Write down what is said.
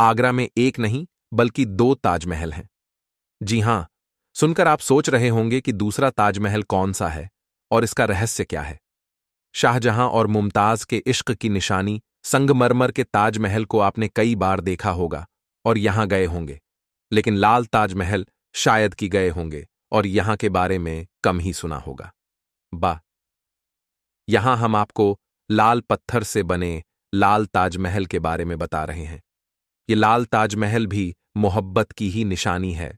आगरा में एक नहीं बल्कि दो ताजमहल हैं जी हां सुनकर आप सोच रहे होंगे कि दूसरा ताजमहल कौन सा है और इसका रहस्य क्या है शाहजहां और मुमताज के इश्क की निशानी संगमरमर के ताजमहल को आपने कई बार देखा होगा और यहां गए होंगे लेकिन लाल ताजमहल शायद कि गए होंगे और यहां के बारे में कम ही सुना होगा बा यहां हम आपको लाल पत्थर से बने लाल ताजमहल के बारे में बता रहे हैं ये लाल ताजमहल भी मोहब्बत की ही निशानी है